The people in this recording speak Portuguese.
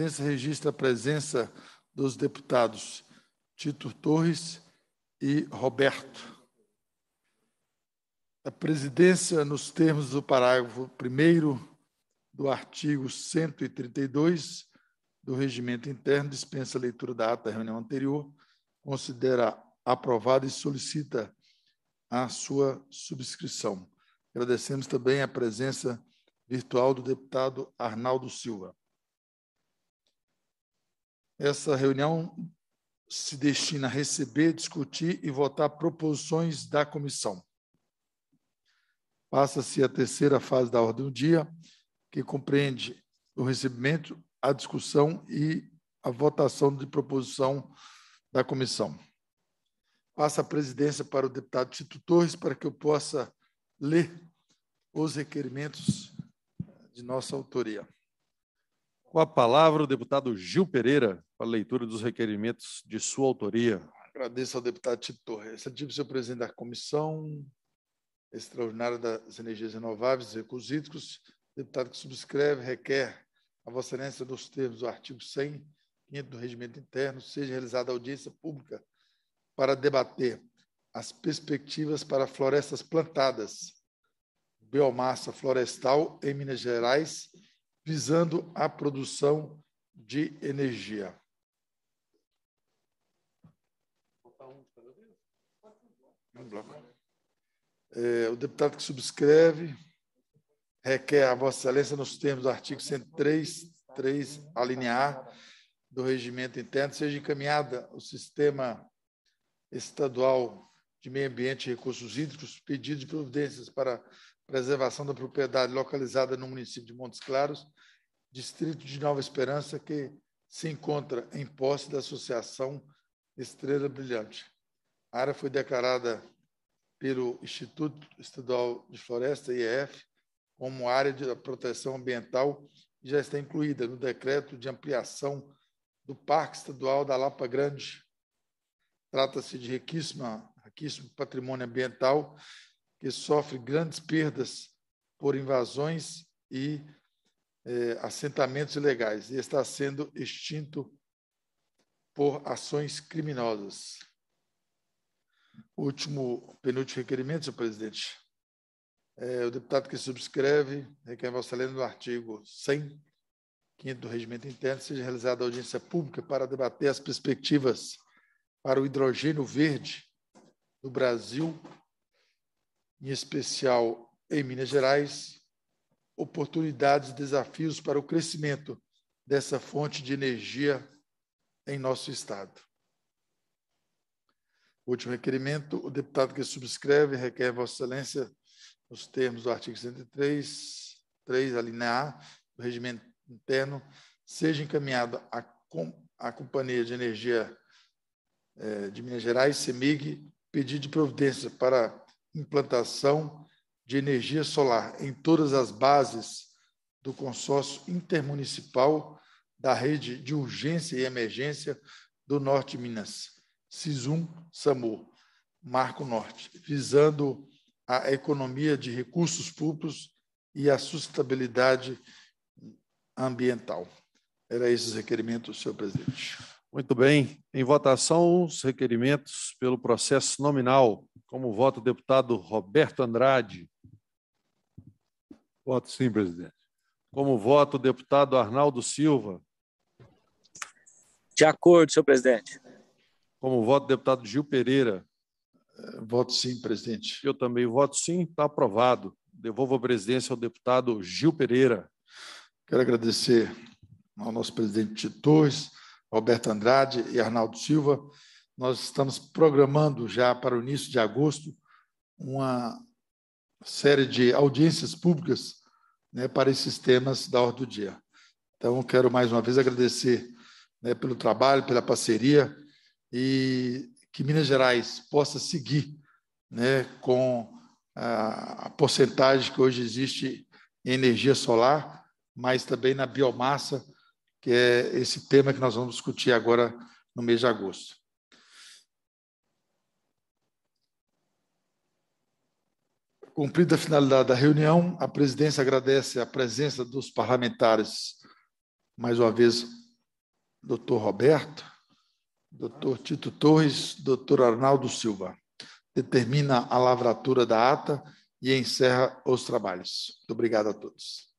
presidência registra a presença dos deputados Tito Torres e Roberto. A presidência, nos termos do parágrafo 1 do artigo 132 do regimento interno, dispensa a leitura da ata da reunião anterior, considera aprovada e solicita a sua subscrição. Agradecemos também a presença virtual do deputado Arnaldo Silva. Essa reunião se destina a receber, discutir e votar proposições da comissão. Passa-se a terceira fase da ordem do dia, que compreende o recebimento, a discussão e a votação de proposição da comissão. Passa a presidência para o deputado Tito Torres para que eu possa ler os requerimentos de nossa autoria. Com a palavra, o deputado Gil Pereira, para a leitura dos requerimentos de sua autoria. Agradeço ao deputado Tito Torres. Ativo, senhor presidente da Comissão Extraordinária das Energias Renováveis e Recursos Hídricos, deputado que subscreve, requer a Vossa Excelência, nos termos do artigo 100, 500 do Regimento Interno, seja realizada audiência pública para debater as perspectivas para florestas plantadas, biomassa florestal em Minas Gerais visando a produção de energia. É, o deputado que subscreve requer a Vossa Excelência, nos termos do artigo 103, 3, alinear do regimento interno, seja encaminhada ao sistema estadual de meio ambiente e recursos hídricos, pedido de providências para preservação da propriedade localizada no município de Montes Claros, distrito de Nova Esperança, que se encontra em posse da Associação Estrela Brilhante. A área foi declarada pelo Instituto Estadual de Floresta, IEF, como área de proteção ambiental e já está incluída no decreto de ampliação do Parque Estadual da Lapa Grande. Trata-se de riquíssima, riquíssimo patrimônio ambiental que sofre grandes perdas por invasões e é, assentamentos ilegais e está sendo extinto por ações criminosas. Último, penúltimo requerimento, senhor presidente. É, o deputado que subscreve requer vossa lenda no artigo 100, 5 do Regimento Interno, seja realizada audiência pública para debater as perspectivas para o hidrogênio verde no Brasil em especial em Minas Gerais, oportunidades e desafios para o crescimento dessa fonte de energia em nosso Estado. Último requerimento: o deputado que subscreve requer Vossa Excelência, nos termos do artigo 103, 3, alínea A, do regimento interno, seja encaminhada à, à Companhia de Energia eh, de Minas Gerais, CEMIG, pedido de providência para implantação de energia solar em todas as bases do consórcio intermunicipal da rede de urgência e emergência do Norte Minas, SISUM SAMUR, Marco Norte, visando a economia de recursos públicos e a sustentabilidade ambiental. Era esses requerimentos, senhor presidente. Muito bem. Em votação, os requerimentos pelo processo nominal como vota o deputado Roberto Andrade? Voto sim, presidente. Como vota o deputado Arnaldo Silva? De acordo, senhor presidente. Como voto o deputado Gil Pereira? Voto sim, presidente. Eu também voto sim, está aprovado. Devolvo a presidência ao deputado Gil Pereira. Quero agradecer ao nosso presidente de Roberto Andrade e Arnaldo Silva nós estamos programando já para o início de agosto uma série de audiências públicas né, para esses temas da hora do dia. Então, quero mais uma vez agradecer né, pelo trabalho, pela parceria e que Minas Gerais possa seguir né, com a porcentagem que hoje existe em energia solar, mas também na biomassa, que é esse tema que nós vamos discutir agora no mês de agosto. Cumprida a finalidade da reunião, a presidência agradece a presença dos parlamentares, mais uma vez, doutor Roberto, doutor Tito Torres, doutor Arnaldo Silva. Determina a lavratura da ata e encerra os trabalhos. Muito obrigado a todos.